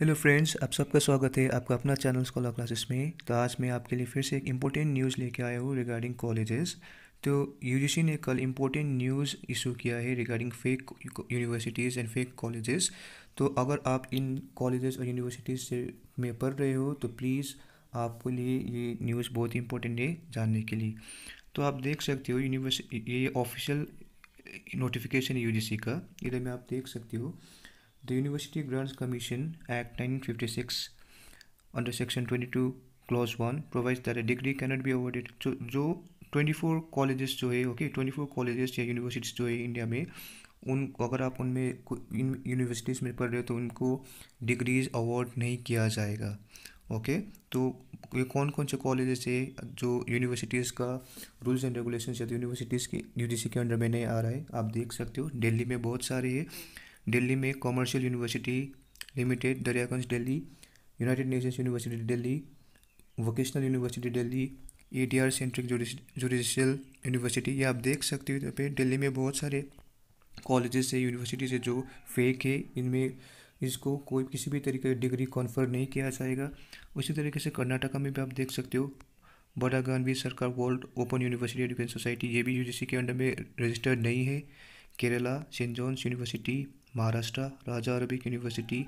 hello friends आप सबका स्वागत है आपका अपना चैनल स्कॉलर क्लासेस में तो आज मैं आपके लिए फिर से एक इम्पोर्टेंट न्यूज़ लेके आया हूँ रिगार्डिंग कॉलेजेस तो यूजीसी ने कल इम्पोर्टेंट न्यूज़ इशू किया है regarding fake universities and fake colleges तो अगर आप इन कॉलेजेस और यूनिवर्सिटीज़ से में पढ़ रहे हो तो प्लीज़ आपके लिए ये न्यूज़ बहुत इंपॉर्टेंट है जानने के लिए तो आप देख सकते हो यूनिवर्सिटी ये ऑफिशियल नोटिफिकेशन है यू का इधर में आप देख सकते हो The University Grants Commission Act 1956 under Section 22 Clause 1 provides that a degree cannot be awarded awarded जो 24 कॉलेजेस जो है ओके okay, 24 कॉलेजेस या यूनिवर्सिटीज़ जो है इंडिया में उन अगर आप उनमें इन यूनिवर्सिटीज़ में पढ़ रहे हो तो उनको डिग्रीज अवार्ड नहीं किया जाएगा ओके तो ये कौन कौन से कॉलेजेस है जो यूनिवर्सिटीज़ का रूल्स एंड रेगुलेशन या तो यूनिवर्सिटीज़ के यूजीसी के अंडर में नहीं आ रहा है आप देख सकते हो दिल्ली में बहुत सारे हैं दिल्ली में commercial university limited Daryaganj Delhi United Nations university Delhi vocational university Delhi A D R centric judicial university ये आप देख सकते हो यहाँ पे दिल्ली में बहुत सारे कॉलेजेस है यूनिवर्सिटीज़ है जो फेक है इनमें इसको कोई किसी भी तरीके की डिग्री कॉन्फर नहीं किया जाएगा उसी तरीके से कर्नाटका में भी आप देख सकते हो बड़ा Gandhi Sarkar world open university education society ये भी यूजीसी के अंडर में रजिस्टर्ड नहीं है Kerala saint John's university Maharashtra Raja Arabic university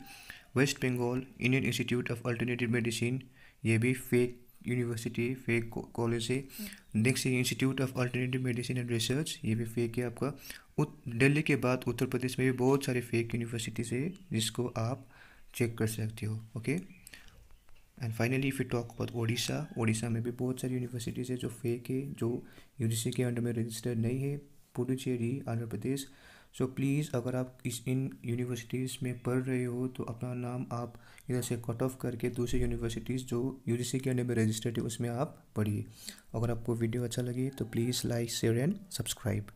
West Bengal Indian institute of alternative medicine ये भी फेक यूनिवर्सिटी फेक कॉलेज है next institute of alternative medicine and research ये भी फेक है आपका दिल्ली के बाद उत्तर प्रदेश में भी बहुत सारे फेक यूनिवर्सिटीज़ है जिसको आप चेक कर सकते हो okay and finally if you talk about Odisha Odisha में भी बहुत सारी यूनिवर्सिटीज़ है जो फेक है जो यूजीसी के अंडर में रजिस्टर्ड नहीं है पुडुचेरी आंध्र प्रदेश सो प्लीज़ अगर आप इस इन यूनिवर्सिटीज़ में पढ़ रहे हो तो अपना नाम आप इधर से कट ऑफ करके दूसरी यूनिवर्सिटीज़ जो यू के अंडर में रजिस्टर्ड है उसमें आप पढ़िए अगर आपको वीडियो अच्छा लगे तो please like share and subscribe